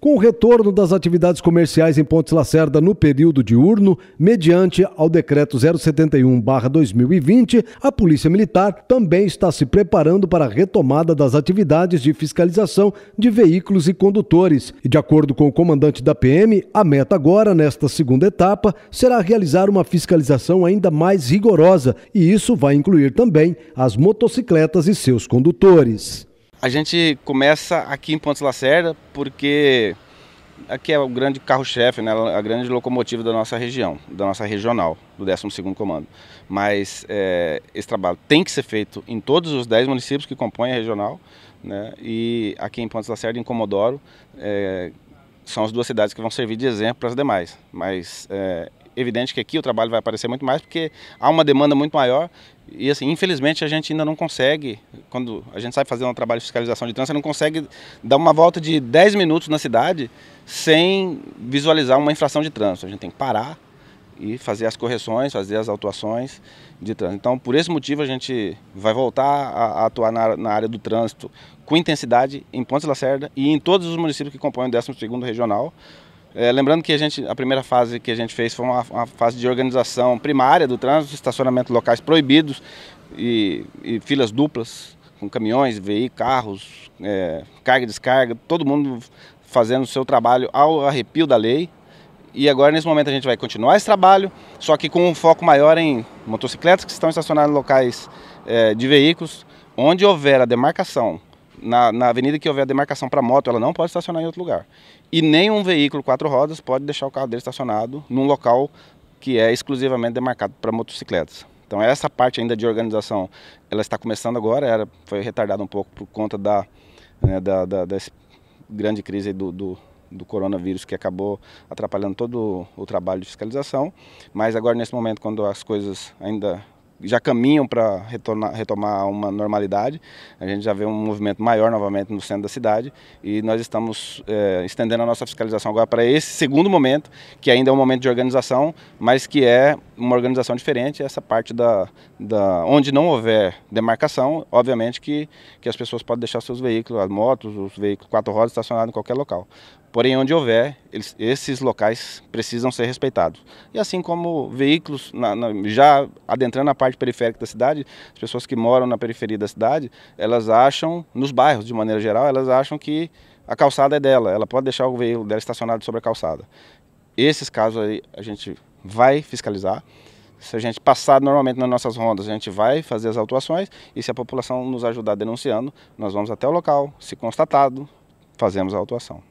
com o retorno das atividades comerciais em Pontes Lacerda no período diurno, mediante ao decreto 071/2020, a Polícia Militar também está se preparando para a retomada das atividades de fiscalização de veículos e condutores. E de acordo com o comandante da PM, a meta agora nesta segunda etapa será realizar uma fiscalização ainda mais rigorosa, e isso vai incluir também as motocicletas e seus condutores. A gente começa aqui em Pontes Lacerda porque aqui é o grande carro-chefe, né, a grande locomotiva da nossa região, da nossa regional, do 12º Comando. Mas é, esse trabalho tem que ser feito em todos os 10 municípios que compõem a regional, né, e aqui em Pontes Lacerda, em Comodoro, é, são as duas cidades que vão servir de exemplo para as demais. Mas é, evidente que aqui o trabalho vai aparecer muito mais, porque há uma demanda muito maior. E assim, infelizmente a gente ainda não consegue, quando a gente sabe fazer um trabalho de fiscalização de trânsito, não consegue dar uma volta de 10 minutos na cidade sem visualizar uma infração de trânsito. A gente tem que parar e fazer as correções, fazer as autuações de trânsito. Então, por esse motivo, a gente vai voltar a, atuar na, na, área do trânsito com intensidade em Pontes Lacerda e em todos os municípios que compõem o 12º Regional, é, lembrando que a, gente, a primeira fase que a gente fez foi uma, uma fase de organização primária do trânsito, estacionamento locais proibidos e, e filas duplas com caminhões, veículos, carros, é, carga e descarga, todo mundo fazendo o seu trabalho ao arrepio da lei. E agora, nesse momento, a gente vai continuar esse trabalho, só que com um foco maior em motocicletas que estão estacionadas em locais é, de veículos, onde houver a demarcação na, na avenida que houver demarcação para moto, ela não pode estacionar em outro lugar. E nenhum veículo quatro rodas pode deixar o carro dele estacionado num local que é exclusivamente demarcado para motocicletas. Então essa parte ainda de organização, ela está começando agora, era, foi retardada um pouco por conta da, né, da, da, dessa grande crise do, do, do, coronavírus que acabou atrapalhando todo o trabalho de fiscalização, mas agora nesse momento, quando as coisas ainda já caminham para retomar, retomar uma normalidade. A gente já vê um movimento maior novamente no centro da cidade e nós estamos é, estendendo a nossa fiscalização agora para esse segundo momento, que ainda é um momento de organização, mas que é uma organização diferente, essa parte da, da onde não houver demarcação, obviamente que, que as pessoas podem deixar seus veículos, as motos, os veículos quatro rodas estacionados em qualquer local. Porém, onde houver, eles, esses locais precisam ser respeitados. E assim como veículos, na, na, já adentrando a parte periférica da cidade, as pessoas que moram na periferia da cidade, elas acham, nos bairros de maneira geral, elas acham que a calçada é dela, ela pode deixar o veículo dela estacionado sobre a calçada. Esses casos aí a gente vai fiscalizar. Se a gente passar normalmente nas nossas rondas, a gente vai fazer as autuações e se a população nos ajudar denunciando, nós vamos até o local, se constatado, fazemos a autuação.